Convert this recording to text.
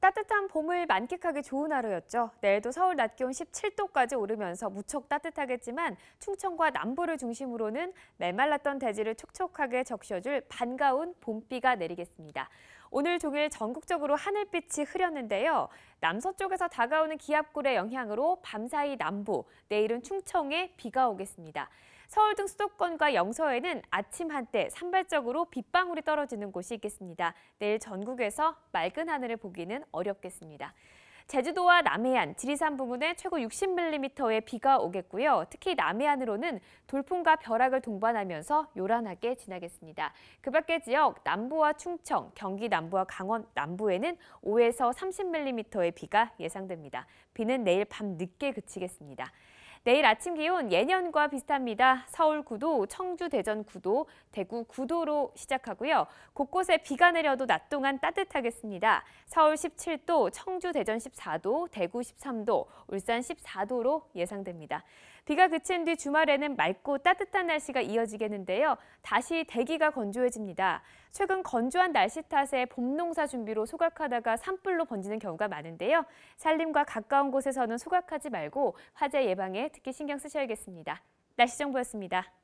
따뜻한 봄을 만끽하기 좋은 하루였죠. 내일도 서울 낮 기온 17도까지 오르면서 무척 따뜻하겠지만 충청과 남부를 중심으로는 메말랐던 대지를 촉촉하게 적셔줄 반가운 봄비가 내리겠습니다. 오늘 종일 전국적으로 하늘빛이 흐렸는데요. 남서쪽에서 다가오는 기압골의 영향으로 밤사이 남부, 내일은 충청에 비가 오겠습니다. 서울 등 수도권과 영서에는 아침 한때 산발적으로 빗방울이 떨어지는 곳이 있겠습니다. 내일 전국에서 맑은 하늘을 보기는 어렵겠습니다. 제주도와 남해안, 지리산 부근에 최고 60mm의 비가 오겠고요. 특히 남해안으로는 돌풍과 벼락을 동반하면서 요란하게 지나겠습니다. 그 밖의 지역 남부와 충청, 경기 남부와 강원 남부에는 5에서 30mm의 비가 예상됩니다. 비는 내일 밤 늦게 그치겠습니다. 내일 아침 기온 예년과 비슷합니다. 서울 9도, 청주 대전 9도, 대구 9도로 시작하고요. 곳곳에 비가 내려도 낮 동안 따뜻하겠습니다. 서울 17도, 청주 대전 14도, 대구 13도, 울산 14도로 예상됩니다. 비가 그친 뒤 주말에는 맑고 따뜻한 날씨가 이어지겠는데요. 다시 대기가 건조해집니다. 최근 건조한 날씨 탓에 봄 농사 준비로 소각하다가 산불로 번지는 경우가 많은데요. 산림과 가까운 곳에서는 소각하지 말고 화재 예방에 특히 신경 쓰셔야겠습니다. 날씨 정보였습니다.